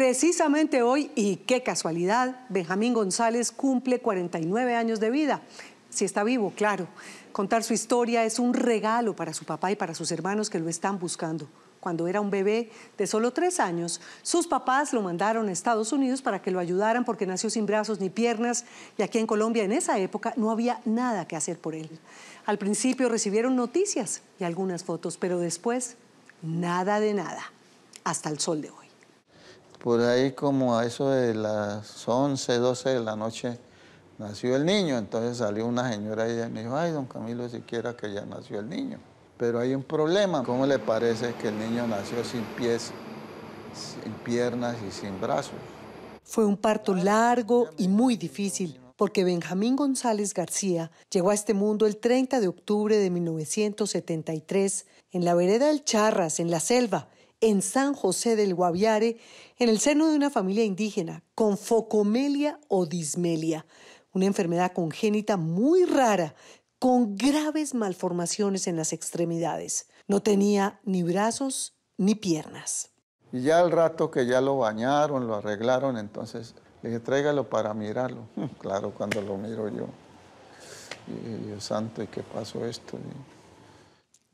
Precisamente hoy, y qué casualidad, Benjamín González cumple 49 años de vida. Si está vivo, claro. Contar su historia es un regalo para su papá y para sus hermanos que lo están buscando. Cuando era un bebé de solo tres años, sus papás lo mandaron a Estados Unidos para que lo ayudaran porque nació sin brazos ni piernas y aquí en Colombia en esa época no había nada que hacer por él. Al principio recibieron noticias y algunas fotos, pero después nada de nada, hasta el sol de hoy por ahí como a eso de las 11, 12 de la noche nació el niño. Entonces salió una señora y me dijo, ay, don Camilo, siquiera que ya nació el niño. Pero hay un problema. ¿Cómo le parece que el niño nació sin pies, sin piernas y sin brazos? Fue un parto largo y muy difícil, porque Benjamín González García llegó a este mundo el 30 de octubre de 1973 en la vereda del Charras, en la selva, en San José del Guaviare, en el seno de una familia indígena con focomelia o dismelia, una enfermedad congénita muy rara, con graves malformaciones en las extremidades. No tenía ni brazos ni piernas. Y ya al rato que ya lo bañaron, lo arreglaron, entonces le dije, tráigalo para mirarlo. claro, cuando lo miro yo. dios santo, qué pasó esto?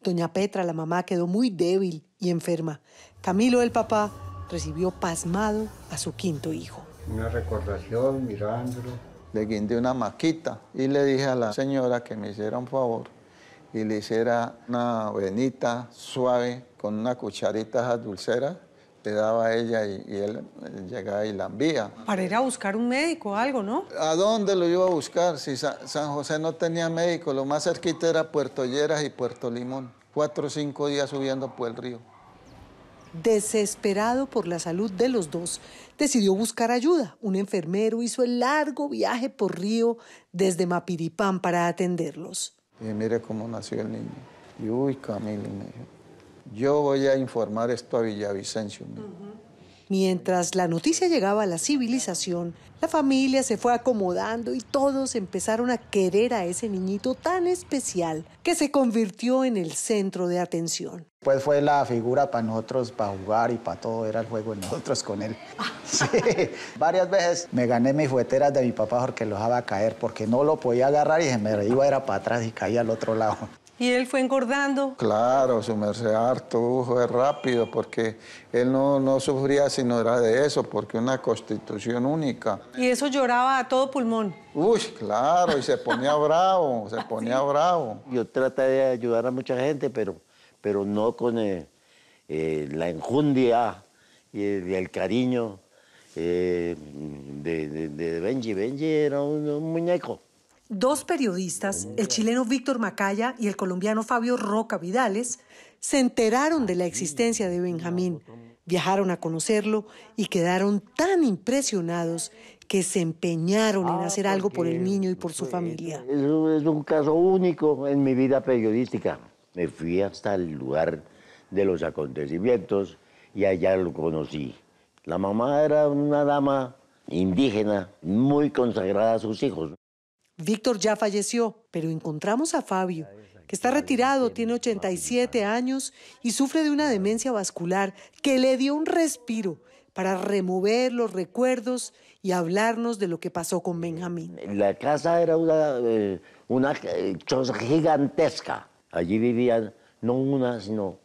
Doña Petra, la mamá, quedó muy débil y enferma. Camilo el papá recibió pasmado a su quinto hijo. Una recordación mirándolo. Le guindé una maquita y le dije a la señora que me hiciera un favor y le hiciera una venita suave con una cucharita dulcera le daba a ella y, él llegaba y la envía. Para ir a buscar un médico o algo, ¿no? ¿A dónde lo iba a buscar? Si San, San José no tenía médico, lo más cerquita era Puerto Lleras y Puerto Limón cuatro o cinco días subiendo por el río. Desesperado por la salud de los dos, decidió buscar ayuda. Un enfermero hizo el largo viaje por río desde Mapiripán para atenderlos. Y mire cómo nació el niño. Y uy, Camilo, me dijo, yo voy a informar esto a Villavicencio. Mientras la noticia llegaba a la civilización, la familia se fue acomodando y todos empezaron a querer a ese niñito tan especial que se convirtió en el centro de atención. Pues fue la figura para nosotros, para jugar y para todo, era el juego de nosotros con él. Sí. Varias veces me gané mis jugueteras de mi papá porque lo dejaba caer, porque no lo podía agarrar y se me iba era para atrás y caía al otro lado. ¿Y él fue engordando? Claro, su merced harto, fue rápido, porque él no, no sufría sino era de eso, porque una constitución única. Y eso lloraba a todo pulmón. Uy, claro, y se ponía bravo, se ponía bravo. Yo traté de ayudar a mucha gente, pero, pero no con eh, eh, la enjundia y el, cariño eh, de, Benji. Benji era un muñeco Dos periodistas, el chileno Víctor Macaya y el colombiano Fabio Roca Vidales, se enteraron de la existencia de Benjamín, pues, viajaron a conocerlo y quedaron tan impresionados que se empeñaron en ah, hacer algo por el niño y por su pues, familia. Es un caso único en mi vida periodística. Me fui hasta el lugar de los acontecimientos y allá lo conocí. La mamá era una dama indígena, muy consagrada a sus hijos. Víctor ya falleció, pero encontramos a Fabio, que está retirado, tiene 87 años y sufre de una demencia vascular que le dio un respiro para remover los recuerdos y hablarnos de lo que pasó con Benjamín. La casa era una, cosa eh, eh, gigantesca. Allí vivían no unas, sino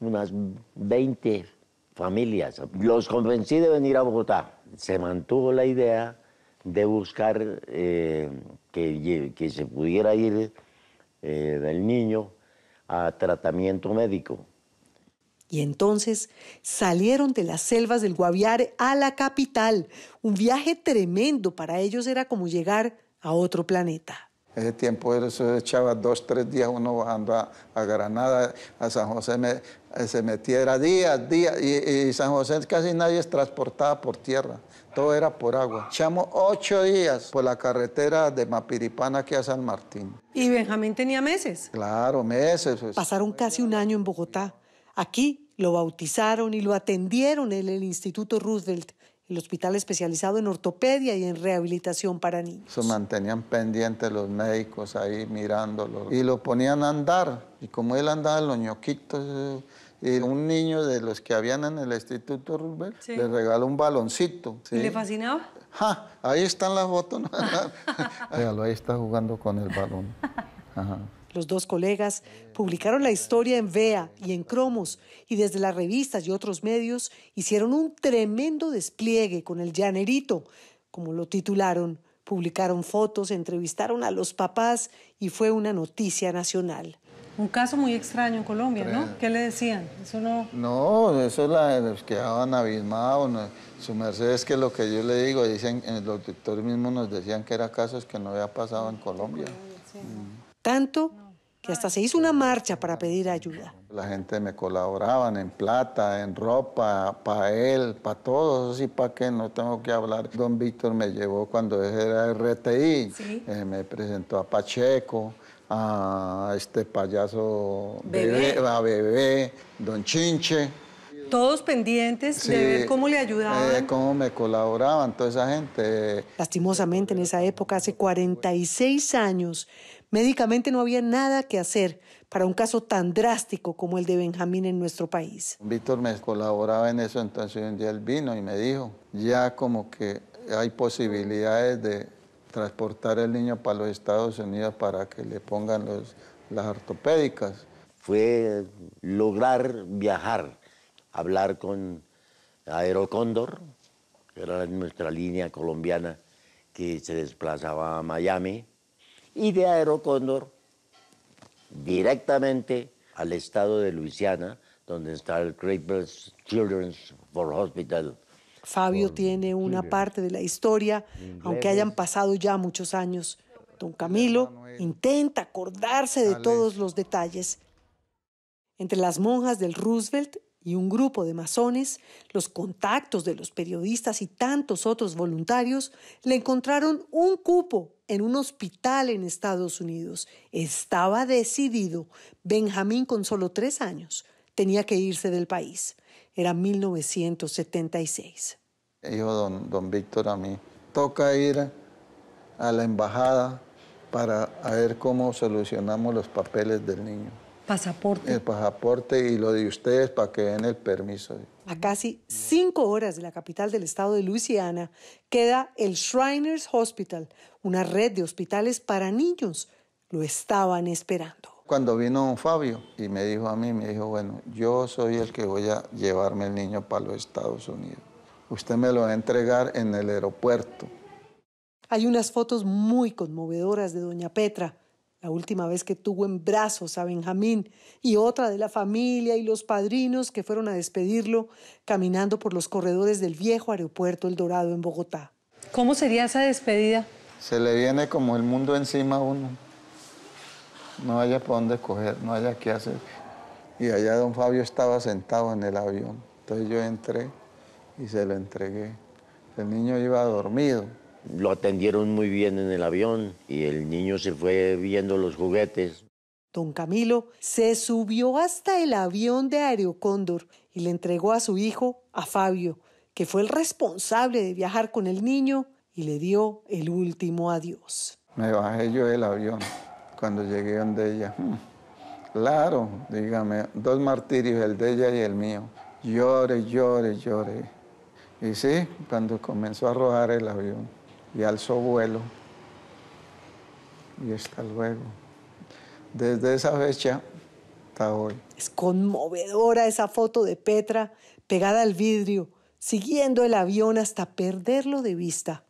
unas 20 familias. Los convencí de venir a Bogotá. Se mantuvo la idea de buscar eh, que, se pudiera ir eh, del niño a tratamiento médico. Y entonces salieron de las selvas del Guaviare a la capital. Un viaje tremendo para ellos era como llegar a otro planeta. Ese tiempo se echaba dos, tres días uno bajando a, Granada, a San José se eh, se metiera días, días, y, y, San José casi nadie es transportada por tierra todo era por agua. Echamos ocho días por la carretera de Mapiripán aquí a San Martín. ¿Y Benjamín tenía meses? Claro, meses. Pues. Pasaron casi un año en Bogotá. Aquí lo bautizaron y lo atendieron en el Instituto Roosevelt, el hospital especializado en ortopedia y en rehabilitación para niños. Se mantenían pendientes los médicos ahí mirándolo y lo ponían a andar. Y como él andaba en los ñoquitos eh, y un niño de los que habían en el Instituto Rubén le regaló un baloncito. ¿Y ¿Le fascinaba? Ja, ahí están las fotos. ahí está jugando con el balón. Los dos colegas publicaron la historia en VEA y en Cromos y desde las revistas y otros medios hicieron un tremendo despliegue con el llanerito, como lo titularon. Publicaron fotos, entrevistaron a los papás y fue una noticia nacional. Un caso muy extraño en Colombia, ¿no? ¿Qué le decían? Eso no... No, eso la, quedaban abismados. su merced es que lo que yo le digo, dicen, los doctores mismos nos decían que era casos que no había pasado en Colombia. Mm. Tanto que hasta se hizo una marcha para pedir ayuda. La gente me colaboraban en plata, en ropa, para él, para todos, así para que no tengo que hablar. Don Víctor me llevó cuando era RTI, eh, me presentó a Pacheco, a este payaso bebé, a bebé, don Chinche. Todos pendientes de ver cómo le ayudaban. Eh, cómo me colaboraban toda esa gente. Lastimosamente en esa época, hace 46 años, médicamente no había nada que hacer para un caso tan drástico como el de Benjamín en nuestro país. Víctor me colaboraba en eso, entonces un día él vino y me dijo, ya como que hay posibilidades de transportar el niño para los Estados Unidos para que le pongan las ortopédicas. Fue lograr viajar, hablar con Aerocóndor, que era nuestra línea colombiana que se desplazaba a Miami, y de Aerocóndor directamente al estado de Luisiana, donde está el Great Children's Hospital, Fabio tiene una parte de la historia, aunque hayan pasado ya muchos años. Don Camilo intenta acordarse de todos los detalles. Entre las monjas del Roosevelt y un grupo de masones, los contactos de los periodistas y tantos otros voluntarios le encontraron un cupo en un hospital en Estados Unidos. Estaba decidido. Benjamín, con solo tres años, tenía que irse del país. Era 1976. Dijo don, don Víctor a mí, toca ir a la embajada para a ver cómo solucionamos los papeles del niño. Pasaporte. El pasaporte y lo de ustedes para que den el permiso. A casi cinco horas de la capital del estado de Luisiana queda el Shriners Hospital, una red de hospitales para niños. Lo estaban esperando. Cuando vino Fabio y me dijo a mí, me dijo, bueno, yo soy el que voy a llevarme el niño para los Estados Unidos. Usted me lo va a entregar en el aeropuerto. Hay unas fotos muy conmovedoras de doña Petra, la última vez que tuvo en brazos a Benjamín, y otra de la familia y los padrinos que fueron a despedirlo caminando por los corredores del viejo aeropuerto El Dorado en Bogotá. ¿Cómo sería esa despedida? Se le viene como el mundo encima a uno no haya por dónde coger, no haya qué hacer. Y allá don Fabio estaba sentado en el avión. Entonces yo entré y se lo entregué. El niño iba dormido. Lo atendieron muy bien en el avión y el niño se fue viendo los juguetes. Don Camilo se subió hasta el avión de Aerocóndor y le entregó a su hijo, a Fabio, que fue el responsable de viajar con el niño y le dio el último adiós. Me bajé yo del avión cuando llegué donde ella. Hmm, claro, dígame, dos martirios, el de ella y el mío. Llore, llore, llore. Y sí, cuando comenzó a arrojar el avión y alzó vuelo. Y hasta luego. Desde esa fecha hasta hoy. Es conmovedora esa foto de Petra pegada al vidrio, siguiendo el avión hasta perderlo de vista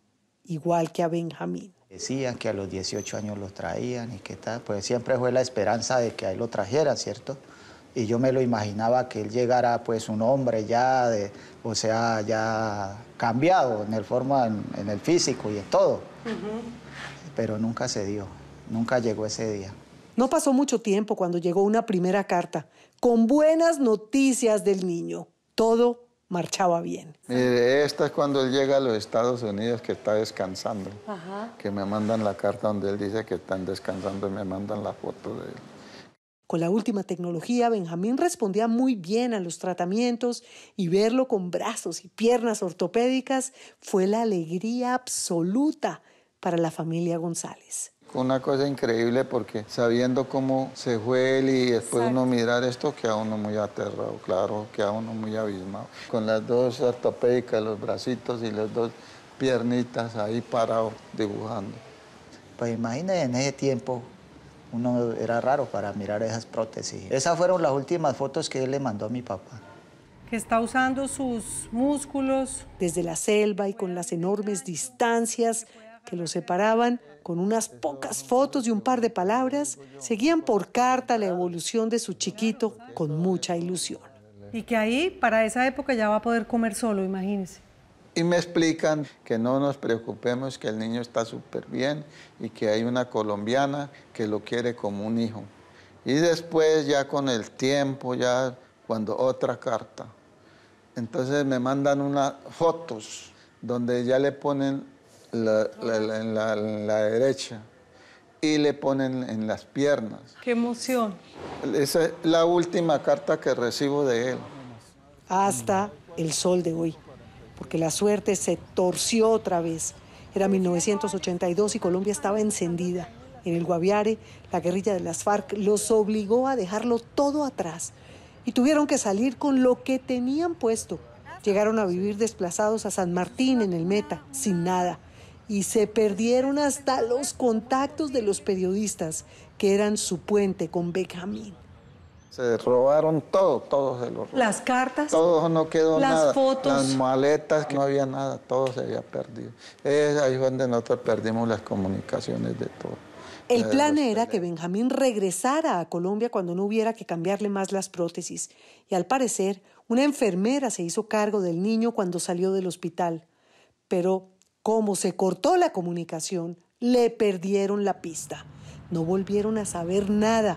igual que a Benjamín. Decían que a los 18 años lo traían y que tal, pues siempre fue la esperanza de que ahí él lo trajeran, ¿cierto? Y yo me lo imaginaba que él llegara pues un hombre ya, de, o sea, ya cambiado en el, forma, en, el físico y en todo. Pero nunca se dio, nunca llegó ese día. No pasó mucho tiempo cuando llegó una primera carta con buenas noticias del niño. Todo marchaba bien. de esta es cuando él llega a los Estados Unidos que está descansando. Que me mandan la carta donde él dice que están descansando y me mandan la foto de él. Con la última tecnología, Benjamín respondía muy bien a los tratamientos y verlo con brazos y piernas ortopédicas fue la alegría absoluta para la familia González una cosa increíble porque sabiendo cómo se fue él y después uno mirar esto, queda uno muy aterrado, claro, queda uno muy abismado. Con las dos ortopédicas, los bracitos y las dos piernitas ahí parado dibujando. Pues imagínense en ese tiempo, uno era raro para mirar esas prótesis. Esas fueron las últimas fotos que él le mandó a mi papá que está usando sus músculos. Desde la selva y con las enormes distancias que los separaban, con unas pocas fotos y un par de palabras, seguían por carta la evolución de su chiquito con mucha ilusión. Y que ahí, para esa época, ya va a poder comer solo, imagínense. Y me explican que no nos preocupemos, que el niño está súper bien y que hay una colombiana que lo quiere como un hijo. Y después, ya con el tiempo, ya cuando otra carta. Entonces me mandan unas fotos donde ya le ponen la, la, la derecha y le ponen en las piernas. ¡Qué emoción! Esa es la última carta que recibo de él. Hasta el sol de hoy, porque la suerte se torció otra vez. Era 1982 y Colombia estaba encendida. En el Guaviare, la guerrilla de las FARC los obligó a dejarlo todo atrás y tuvieron que salir con lo que tenían puesto. Llegaron a vivir desplazados a San Martín en el Meta, sin nada y se perdieron hasta los contactos de los periodistas que eran su puente con Benjamín. Se robaron todo, todos se lo Las cartas. Todos no quedó las nada. fotos. Las maletas, no había nada, todo se había perdido. Es ahí donde nosotros perdimos las comunicaciones de todo. El plan era que Benjamín regresara a Colombia cuando no hubiera que cambiarle más las prótesis. Y al parecer, una enfermera se hizo cargo del niño cuando salió del hospital. Pero como se cortó la comunicación, le perdieron la pista. No volvieron a saber nada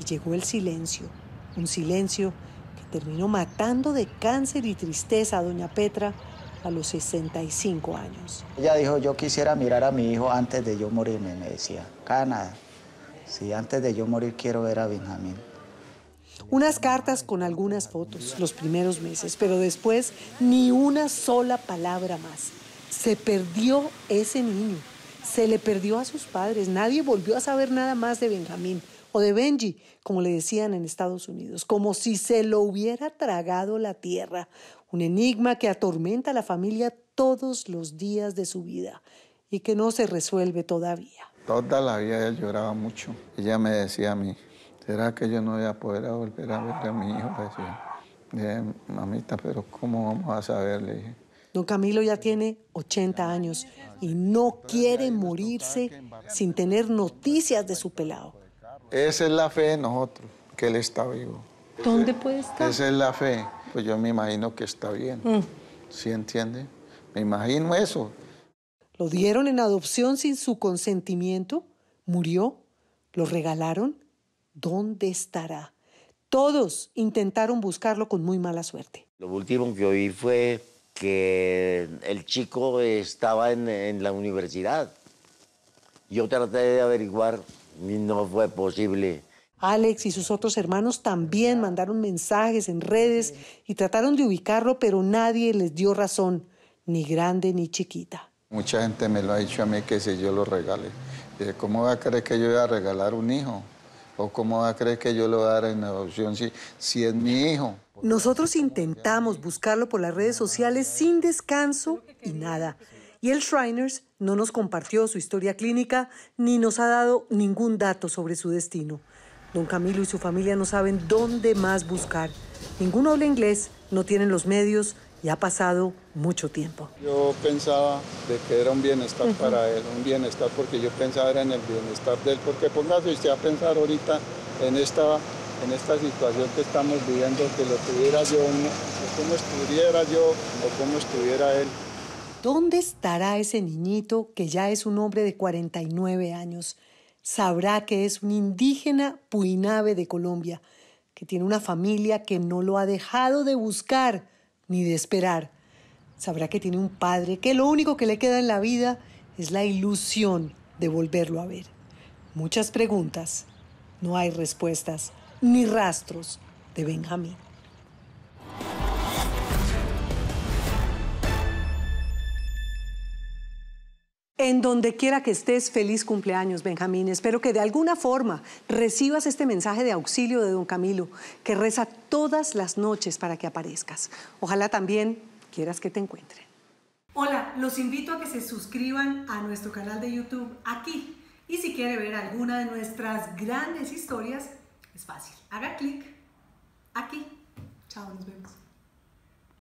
y llegó el silencio. Un silencio que terminó matando de cáncer y tristeza a doña Petra a los 65 años. Ella dijo, yo quisiera mirar a mi hijo antes de yo morir". me decía. Cana, si antes de yo morir quiero ver a Benjamín. Unas cartas con algunas fotos los primeros meses, pero después ni una sola palabra más. Se perdió ese niño, se le perdió a sus padres, nadie volvió a saber nada más de Benjamín o de Benji, como le decían en Estados Unidos, como si se lo hubiera tragado la tierra, un enigma que atormenta a la familia todos los días de su vida y que no se resuelve todavía. Toda la vida ella lloraba mucho. Ella me decía a mí, ¿será que yo no voy a poder volver a ver a mi hijo? Le decía, mamita, pero ¿cómo vamos a saberle Don Camilo ya tiene 80 años y no quiere morirse sin tener noticias de su pelado. Esa es la fe de nosotros, que él está vivo. ¿Dónde puede estar? Esa es la fe. Pues yo me imagino que está bien. Mm. ¿Sí entiende? Me imagino eso. Lo dieron en adopción sin su consentimiento, murió, lo regalaron. ¿Dónde estará? Todos intentaron buscarlo con muy mala suerte. Lo último que oí fue que el chico estaba en, la universidad. Yo traté de averiguar y no fue posible. Alex y sus otros hermanos también mandaron mensajes en redes y trataron de ubicarlo, pero nadie les dio razón, ni grande ni chiquita. Mucha gente me lo ha dicho a mí que si yo lo regale. ¿Cómo va a creer que yo voy a regalar un hijo? ¿O cómo va a creer que yo lo voy en adopción si, si es mi hijo? Nosotros intentamos buscarlo por las redes sociales sin descanso y nada. Y el Shriners no nos compartió su historia clínica ni nos ha dado ningún dato sobre su destino. Don Camilo y su familia no saben dónde más buscar. Ninguno habla inglés, no tienen los medios, y ha pasado mucho tiempo. Yo pensaba de que era un bienestar para él, un bienestar porque yo pensaba era en el bienestar de él, porque póngase usted a pensar ahorita en esta, en esta situación que estamos viviendo, que lo tuviera yo, o cómo estuviera yo, o cómo estuviera él. ¿Dónde estará ese niñito que ya es un hombre de 49 años? Sabrá que es un indígena puinave de Colombia, que tiene una familia que no lo ha dejado de buscar ni de esperar. Sabrá que tiene un padre que lo único que le queda en la vida es la ilusión de volverlo a ver. Muchas preguntas, no hay respuestas, ni rastros de Benjamín. En donde quiera que estés, feliz cumpleaños, Benjamín. Espero que de alguna forma recibas este mensaje de auxilio de don Camilo, que reza todas las noches para que aparezcas. Ojalá también quieras que te encuentren. Hola, los invito a que se suscriban a nuestro canal de YouTube aquí. Y si quiere ver alguna de nuestras grandes historias, es fácil. Haga clic aquí. Chao, nos vemos.